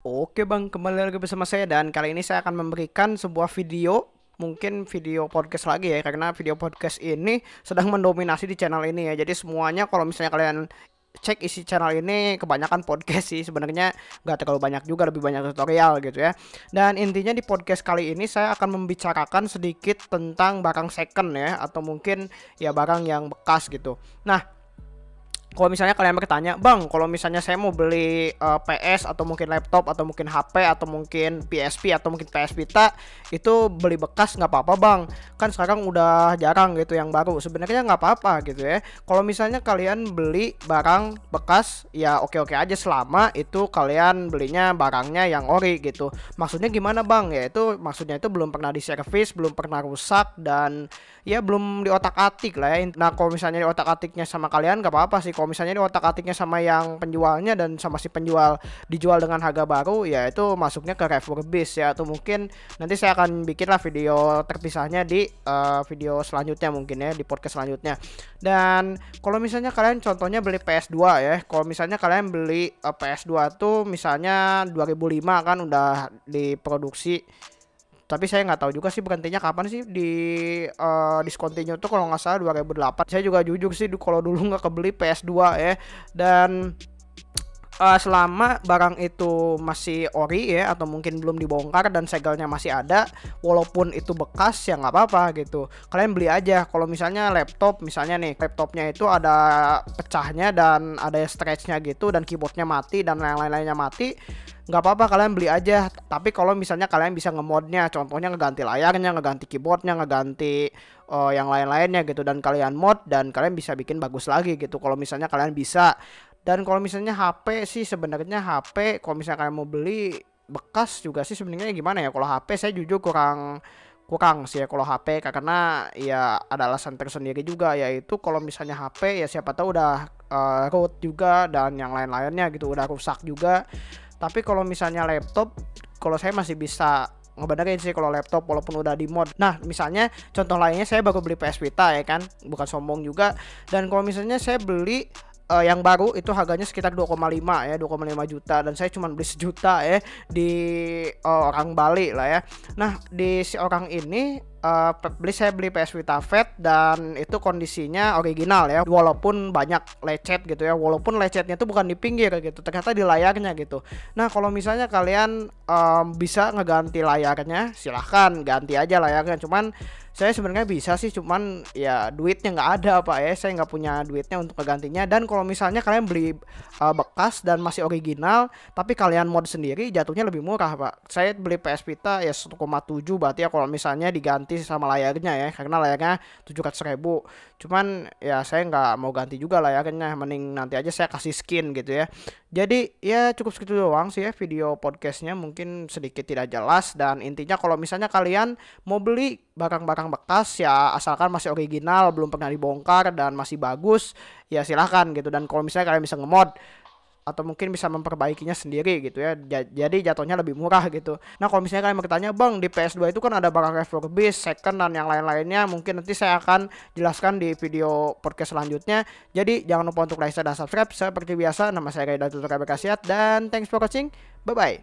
Oke Bang, kembali lagi bersama saya dan kali ini saya akan memberikan sebuah video mungkin video podcast lagi ya karena video podcast ini sedang mendominasi di channel ini ya. Jadi semuanya kalau misalnya kalian cek isi channel ini kebanyakan podcast sih sebenarnya nggak terlalu banyak juga lebih banyak tutorial gitu ya dan intinya di podcast kali ini saya akan membicarakan sedikit tentang barang second ya atau mungkin ya barang yang bekas gitu nah kalau misalnya kalian bertanya, "Bang, kalau misalnya saya mau beli uh, eh, PS atau mungkin laptop atau mungkin HP atau mungkin PSP atau mungkin PS Vita, itu beli bekas nggak apa-apa, Bang. Kan sekarang udah jarang gitu yang baru. Sebenarnya nggak apa-apa gitu ya. Kalau misalnya kalian beli barang bekas, ya oke-oke aja selama itu kalian belinya barangnya yang ori gitu. Maksudnya gimana, Bang? Ya itu maksudnya itu belum pernah di service, belum pernah rusak dan ya belum di otak atik lah ya. Nah, kalau misalnya di otak atiknya sama kalian nggak apa-apa sih kalau misalnya ini otak atiknya sama yang penjualnya dan sama si penjual dijual dengan harga baru ya itu masuknya ke refurbish ya atau mungkin nanti saya akan bikin lah video terpisahnya di uh, video selanjutnya mungkin ya di podcast selanjutnya dan kalau misalnya kalian contohnya beli PS2 ya kalau misalnya kalian beli uh, eh, PS2 tuh misalnya 2005 kan udah diproduksi tapi saya nggak tahu juga sih berhentinya kapan sih di uh, eh, discontinue tuh kalau nggak salah 2008 saya juga jujur sih kalau dulu nggak kebeli PS2 ya dan uh, selama barang itu masih ori ya atau mungkin belum dibongkar dan segelnya masih ada walaupun itu bekas ya nggak apa-apa gitu kalian beli aja kalau misalnya laptop misalnya nih laptopnya itu ada pecahnya dan ada stretchnya gitu dan keyboardnya mati dan lain-lainnya mati nggak apa-apa kalian beli aja tapi kalau misalnya kalian bisa ngemodnya contohnya ngeganti layarnya ngeganti keyboardnya ngeganti uh, yang lain-lainnya gitu dan kalian mod dan kalian bisa bikin bagus lagi gitu kalau misalnya kalian bisa dan kalau misalnya HP sih sebenarnya HP kalau misalnya kalian mau beli bekas juga sih sebenarnya gimana ya kalau HP saya jujur kurang kurang sih ya kalau HP karena ya ada alasan tersendiri juga yaitu kalau misalnya HP ya siapa tahu udah uh, root juga dan yang lain-lainnya gitu udah rusak juga tapi kalau misalnya laptop kalau saya masih bisa ngebenerin sih kalau laptop walaupun udah di mod. Nah, misalnya contoh lainnya saya baru beli PS Vita ya kan, bukan sombong juga. Dan kalau misalnya saya beli uh, yang baru itu harganya sekitar 2,5 ya, 2,5 juta dan saya cuma beli sejuta ya di uh, orang Bali lah ya. Nah, di si orang ini uh, beli saya beli PS Vita Fat dan itu kondisinya original ya walaupun banyak lecet gitu ya walaupun lecetnya itu bukan di pinggir gitu ternyata di layarnya gitu nah kalau misalnya kalian um, bisa ngeganti layarnya silahkan ganti aja layarnya cuman saya sebenarnya bisa sih cuman ya duitnya nggak ada pak ya saya nggak punya duitnya untuk kegantinya dan kalau misalnya kalian beli uh, bekas dan masih original tapi kalian mod sendiri jatuhnya lebih murah pak saya beli PS Vita ya 1,7 berarti ya kalau misalnya diganti sama layarnya ya karena layarnya 700 ribu cuman ya saya nggak mau ganti juga layarnya mending nanti aja saya kasih skin gitu ya jadi ya cukup segitu doang sih ya video podcastnya mungkin sedikit tidak jelas dan intinya kalau misalnya kalian mau beli barang-barang bekas ya asalkan masih original belum pernah dibongkar dan masih bagus ya silahkan gitu dan kalau misalnya kalian bisa ngemod atau mungkin bisa memperbaikinya sendiri gitu ya jadi jatuhnya lebih murah gitu nah kalau misalnya kalian bertanya bang di PS2 itu kan ada barang refurbish second dan yang lain-lainnya mungkin nanti saya akan jelaskan di video podcast selanjutnya jadi jangan lupa untuk like share dan subscribe seperti biasa nama saya Ray Datul Bekasiat dan thanks for watching bye bye